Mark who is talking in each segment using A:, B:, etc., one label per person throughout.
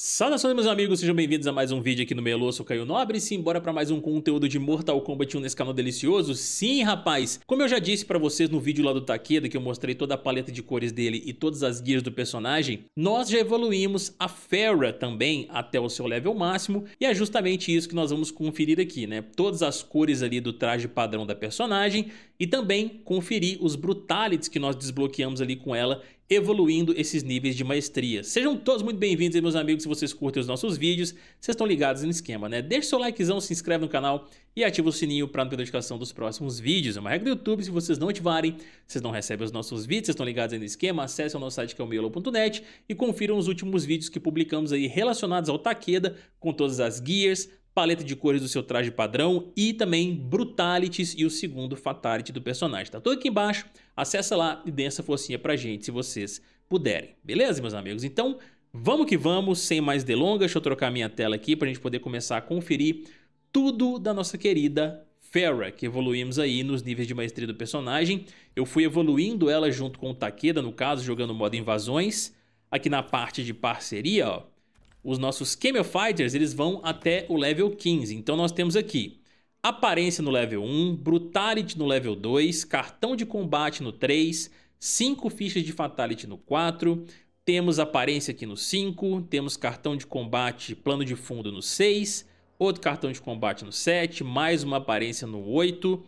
A: Saudações meus amigos, sejam bem-vindos a mais um vídeo aqui no Melô, sou Caio Nobre e embora para mais um conteúdo de Mortal Kombat 1 nesse canal delicioso? Sim, rapaz! Como eu já disse para vocês no vídeo lá do Takeda, que eu mostrei toda a paleta de cores dele e todas as guias do personagem, nós já evoluímos a Fera também até o seu level máximo e é justamente isso que nós vamos conferir aqui, né? Todas as cores ali do traje padrão da personagem e também conferir os Brutalities que nós desbloqueamos ali com ela evoluindo esses níveis de maestria. Sejam todos muito bem-vindos, meus amigos, se vocês curtem os nossos vídeos, vocês estão ligados no esquema, né? Deixe seu likezão, se inscreve no canal e ativa o sininho para não perder notificação dos próximos vídeos. É uma regra do YouTube, se vocês não ativarem, vocês não recebem os nossos vídeos, vocês estão ligados aí no esquema, Acesse o nosso site que é o miolo.net e confiram os últimos vídeos que publicamos aí relacionados ao Takeda, com todas as gears, paleta de cores do seu traje padrão e também brutalities e o segundo fatality do personagem. Tá tudo aqui embaixo, Acessa lá e dê essa forcinha pra gente se vocês puderem. Beleza, meus amigos? Então, vamos que vamos, sem mais delongas. Deixa eu trocar minha tela aqui pra gente poder começar a conferir tudo da nossa querida Farah, que evoluímos aí nos níveis de maestria do personagem. Eu fui evoluindo ela junto com o Takeda, no caso, jogando o modo invasões. Aqui na parte de parceria, ó, os nossos Camel Fighters, eles vão até o level 15. Então nós temos aqui aparência no level 1, brutality no level 2, cartão de combate no 3, 5 fichas de fatality no 4, temos aparência aqui no 5, temos cartão de combate plano de fundo no 6, outro cartão de combate no 7, mais uma aparência no 8,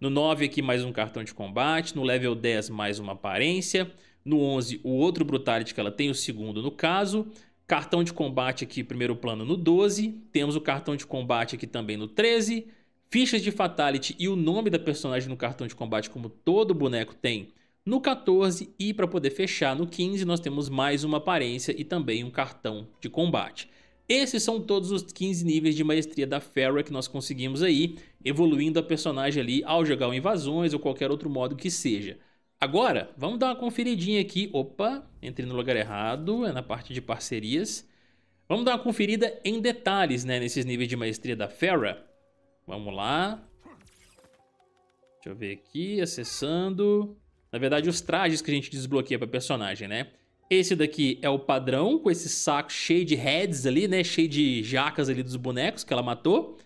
A: no 9 aqui mais um cartão de combate, no level 10 mais uma aparência, no 11 o outro brutality que ela tem, o segundo no caso, cartão de combate aqui primeiro plano no 12, temos o cartão de combate aqui também no 13, fichas de Fatality e o nome da personagem no cartão de combate, como todo boneco tem, no 14 e para poder fechar no 15 nós temos mais uma aparência e também um cartão de combate. Esses são todos os 15 níveis de maestria da Ferra que nós conseguimos aí, evoluindo a personagem ali ao jogar o invasões ou qualquer outro modo que seja. Agora, vamos dar uma conferidinha aqui. Opa, entrei no lugar errado, é na parte de parcerias. Vamos dar uma conferida em detalhes né, nesses níveis de maestria da Ferra. Vamos lá. Deixa eu ver aqui, acessando. Na verdade, os trajes que a gente desbloqueia para personagem, né? Esse daqui é o padrão, com esse saco cheio de heads ali, né? Cheio de jacas ali dos bonecos que ela matou,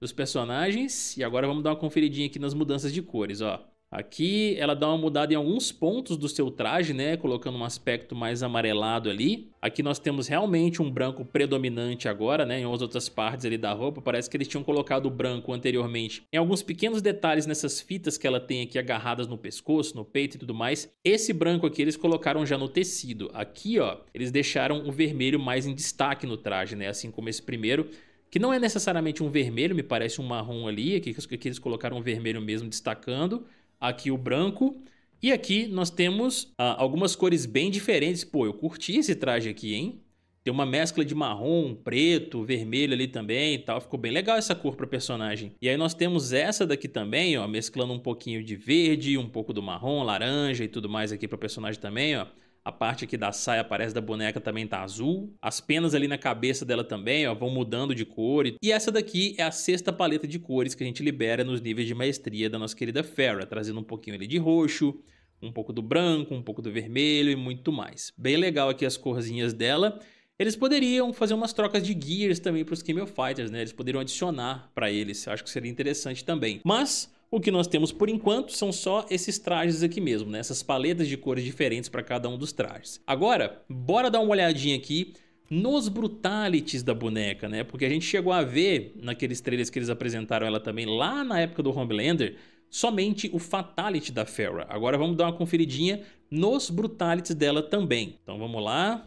A: dos personagens. E agora vamos dar uma conferidinha aqui nas mudanças de cores, ó. Aqui ela dá uma mudada em alguns pontos do seu traje, né? Colocando um aspecto mais amarelado ali. Aqui nós temos realmente um branco predominante agora, né? Em algumas outras partes ali da roupa, parece que eles tinham colocado o branco anteriormente. Em alguns pequenos detalhes nessas fitas que ela tem aqui agarradas no pescoço, no peito e tudo mais. Esse branco aqui eles colocaram já no tecido. Aqui, ó, eles deixaram o vermelho mais em destaque no traje, né? Assim como esse primeiro que não é necessariamente um vermelho, me parece um marrom ali, aqui, aqui eles colocaram um vermelho mesmo destacando aqui o branco. E aqui nós temos ah, algumas cores bem diferentes. Pô, eu curti esse traje aqui, hein? Tem uma mescla de marrom, preto, vermelho ali também e tal. Ficou bem legal essa cor para personagem. E aí nós temos essa daqui também, ó, mesclando um pouquinho de verde, um pouco do marrom, laranja e tudo mais aqui para personagem também, ó. A parte aqui da saia parece da boneca também tá azul. As penas ali na cabeça dela também, ó, vão mudando de cor. E essa daqui é a sexta paleta de cores que a gente libera nos níveis de maestria da nossa querida Fera, trazendo um pouquinho ali de roxo, um pouco do branco, um pouco do vermelho e muito mais. Bem legal aqui as corzinhas dela. Eles poderiam fazer umas trocas de gears também para os Chemo Fighters, né? Eles poderiam adicionar para eles. Acho que seria interessante também. Mas o que nós temos por enquanto são só esses trajes aqui mesmo, né? essas paletas de cores diferentes para cada um dos trajes. Agora, bora dar uma olhadinha aqui nos brutalities da boneca, né? Porque a gente chegou a ver naqueles trailers que eles apresentaram ela também lá na época do Homelander, somente o fatality da Fera. Agora vamos dar uma conferidinha nos brutalities dela também. Então vamos lá.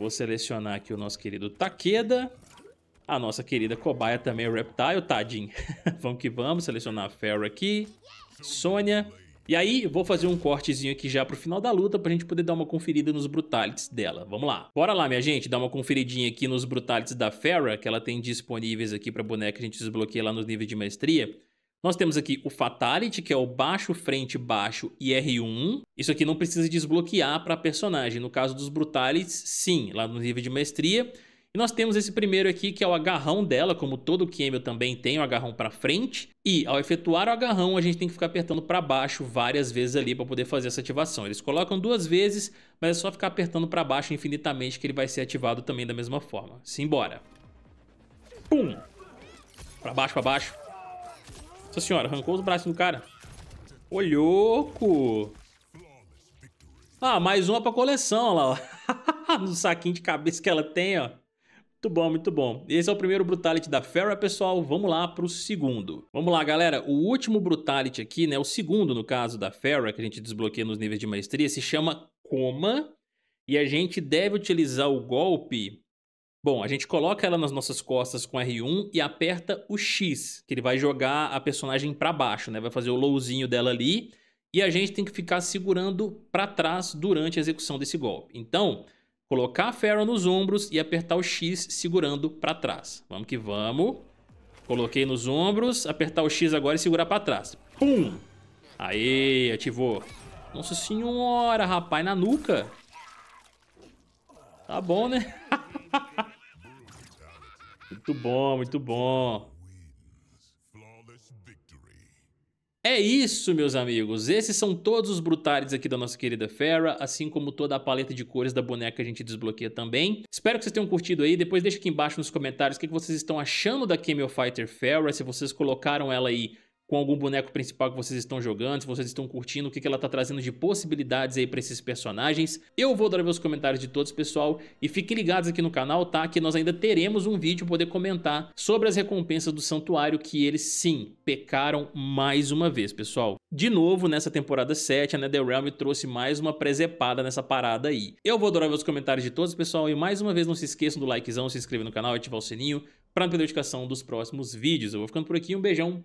A: Vou selecionar aqui o nosso querido Takeda. A nossa querida cobaia também é Reptile, tadinho. vamos que vamos, selecionar a Ferro aqui. Sônia. E aí, vou fazer um cortezinho aqui já pro final da luta pra gente poder dar uma conferida nos brutalities dela. Vamos lá. Bora lá, minha gente, dar uma conferidinha aqui nos brutalities da fera que ela tem disponíveis aqui pra boneca que a gente desbloqueia lá nos níveis de maestria. Nós temos aqui o Fatality, que é o baixo, frente, baixo e R1. Isso aqui não precisa desbloquear para personagem. No caso dos Brutalities, sim, lá no nível de maestria. E nós temos esse primeiro aqui, que é o agarrão dela, como todo camel também tem o agarrão para frente. E ao efetuar o agarrão, a gente tem que ficar apertando para baixo várias vezes ali para poder fazer essa ativação. Eles colocam duas vezes, mas é só ficar apertando para baixo infinitamente que ele vai ser ativado também da mesma forma. Simbora. Pum! Para baixo, para baixo. Nossa senhora, arrancou os braços do cara. Ô, louco! Ah, mais uma pra coleção, lá, ó. no saquinho de cabeça que ela tem, ó. Muito bom, muito bom. Esse é o primeiro Brutality da Fera, pessoal. Vamos lá pro segundo. Vamos lá, galera. O último Brutality aqui, né? O segundo, no caso, da Fera, que a gente desbloqueia nos níveis de maestria, se chama Coma. E a gente deve utilizar o golpe... Bom, a gente coloca ela nas nossas costas com R1 e aperta o X, que ele vai jogar a personagem para baixo, né? Vai fazer o lowzinho dela ali. E a gente tem que ficar segurando para trás durante a execução desse golpe. Então colocar a Pharaoh nos ombros e apertar o X segurando para trás. Vamos que vamos. Coloquei nos ombros, apertar o X agora e segurar para trás. Pum! Aê, ativou. Nossa senhora, rapaz, na nuca. Tá bom, né? muito bom, muito bom. É isso, meus amigos. Esses são todos os brutais aqui da nossa querida Fera, assim como toda a paleta de cores da boneca que a gente desbloqueia também. Espero que vocês tenham curtido aí. Depois deixa aqui embaixo nos comentários o que vocês estão achando da Camel Fighter Fera, se vocês colocaram ela aí com algum boneco principal que vocês estão jogando, se vocês estão curtindo, o que, que ela está trazendo de possibilidades aí para esses personagens. Eu vou adorar ver os comentários de todos, pessoal, e fiquem ligados aqui no canal, tá? Que nós ainda teremos um vídeo poder comentar sobre as recompensas do santuário, que eles sim, pecaram mais uma vez, pessoal. De novo, nessa temporada 7, a NetherRealm trouxe mais uma presepada nessa parada aí. Eu vou adorar ver os comentários de todos, pessoal, e mais uma vez não se esqueçam do likezão, se inscrever no canal e ativar o sininho para não perder a notificação dos próximos vídeos. Eu vou ficando por aqui, um beijão,